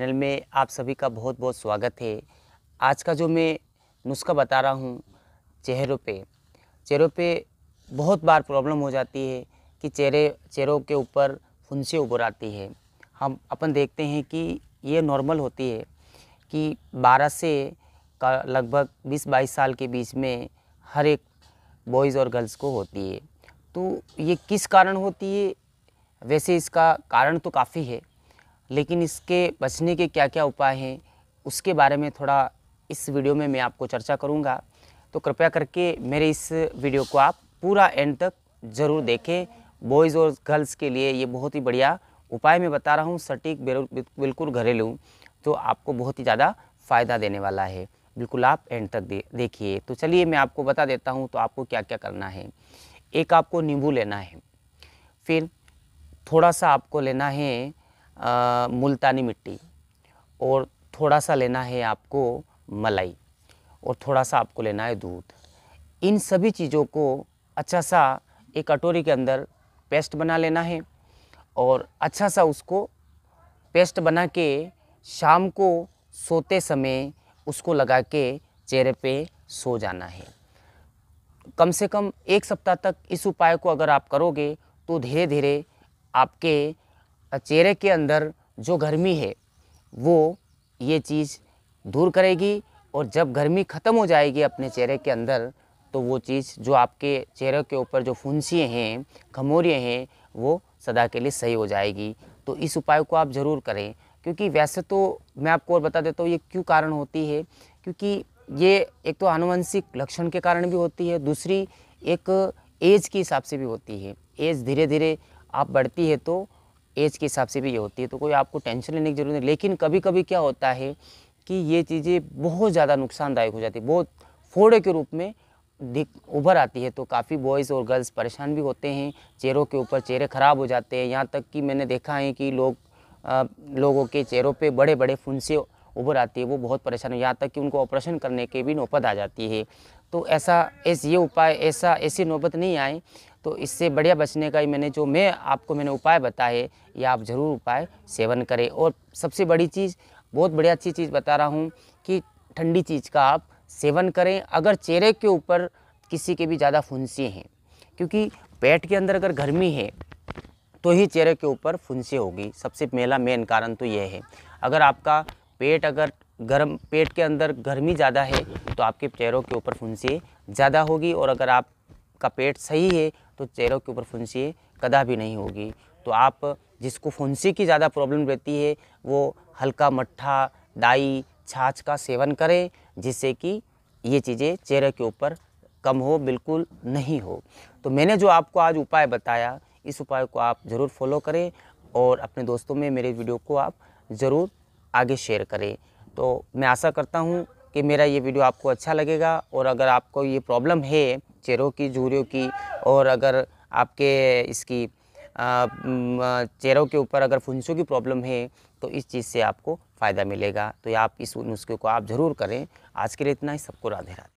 channel में आप सभी का बहुत बहुत स्वागत है आज का जो मैं नुस्खा बता रहा हूँ चेहरों पे चेहरों पे बहुत बार प्रॉब्लम हो जाती है कि चेहरे चेहरों के ऊपर फुंसी उभर आती है हम अपन देखते हैं कि ये नॉर्मल होती है कि 12 से लगभग 20-22 साल के बीच में हर एक बॉयज़ और गर्ल्स को होती है तो ये किस कारण होती है वैसे इसका कारण तो काफ़ी है लेकिन इसके बचने के क्या क्या उपाय हैं उसके बारे में थोड़ा इस वीडियो में मैं आपको चर्चा करूँगा तो कृपया करके मेरे इस वीडियो को आप पूरा एंड तक ज़रूर देखें बॉयज़ और गर्ल्स के लिए ये बहुत ही बढ़िया उपाय मैं बता रहा हूँ सटीक बिल्कुल घरेलू तो आपको बहुत ही ज़्यादा फ़ायदा देने वाला है बिल्कुल आप एंड तक दे, देखिए तो चलिए मैं आपको बता देता हूँ तो आपको क्या क्या करना है एक आपको नींबू लेना है फिर थोड़ा सा आपको लेना है मुल्तानी मिट्टी और थोड़ा सा लेना है आपको मलाई और थोड़ा सा आपको लेना है दूध इन सभी चीज़ों को अच्छा सा एक कटोरी के अंदर पेस्ट बना लेना है और अच्छा सा उसको पेस्ट बना के शाम को सोते समय उसको लगा के चेहरे पे सो जाना है कम से कम एक सप्ताह तक इस उपाय को अगर आप करोगे तो धीरे धीरे आपके चेहरे के अंदर जो गर्मी है वो ये चीज़ दूर करेगी और जब गर्मी ख़त्म हो जाएगी अपने चेहरे के अंदर तो वो चीज़ जो आपके चेहरे के ऊपर जो फुंसी हैं खमोरिए हैं वो सदा के लिए सही हो जाएगी तो इस उपाय को आप ज़रूर करें क्योंकि वैसे तो मैं आपको और बता देता हूँ ये क्यों कारण होती है क्योंकि ये एक तो आनुवंशिक लक्षण के कारण भी होती है दूसरी एक एज के हिसाब से भी होती है एज धीरे धीरे आप बढ़ती है तो एज के हिसाब से भी ये होती है तो कोई आपको टेंशन लेने की जरूरत नहीं लेकिन कभी कभी क्या होता है कि ये चीज़ें बहुत ज़्यादा नुकसानदायक हो जाती है बहुत फोड़े के रूप में दिख उभर आती है तो काफ़ी बॉयज़ और गर्ल्स परेशान भी होते हैं चेहरों के ऊपर चेहरे ख़राब हो जाते हैं यहाँ तक कि मैंने देखा है कि लोग आ, लोगों के चेहरों पे बड़े बड़े फुंसे उभर आती है वो बहुत परेशान हो यहाँ तक कि उनको ऑपरेशन करने की भी नौबत आ जाती है तो ऐसा ऐसे ये उपाय ऐसा ऐसी नौबत नहीं आए तो इससे बढ़िया बचने का ही मैंने जो मैं आपको मैंने उपाय बताए ये आप ज़रूर उपाय सेवन करें और सबसे बड़ी चीज़ बहुत बढ़िया अच्छी चीज़ बता रहा हूँ कि ठंडी चीज़ का आप सेवन करें अगर चेहरे के ऊपर किसी के भी ज़्यादा फुंसी हैं क्योंकि पेट के अंदर अगर गर्मी है तो ही चेहरे के ऊपर फुंसी होगी सबसे पहला मेन कारण तो यह है अगर आपका पेट अगर गर्म पेट के अंदर गर्मी ज़्यादा है तो आपके चेहरों के ऊपर फुंसी ज़्यादा होगी और अगर आपका पेट सही है तो चेहरों के ऊपर फुंसी कदा भी नहीं होगी तो आप जिसको फुंसी की ज़्यादा प्रॉब्लम रहती है वो हल्का मट्ठा दाई छाछ का सेवन करें जिससे कि ये चीज़ें चेहरे के ऊपर कम हो बिल्कुल नहीं हो तो मैंने जो आपको आज उपाय बताया इस उपाय को आप ज़रूर फॉलो करें और अपने दोस्तों में मेरे वीडियो को आप ज़रूर आगे शेयर करें तो मैं आशा करता हूँ कि मेरा ये वीडियो आपको अच्छा लगेगा और अगर आपको ये प्रॉब्लम है चेहरों की झूरियों की और अगर आपके इसकी चेहरों के ऊपर अगर फुंसों की प्रॉब्लम है तो इस चीज़ से आपको फ़ायदा मिलेगा तो आप इस नुस्खे को आप ज़रूर करें आज के लिए इतना ही सबको राधे राधे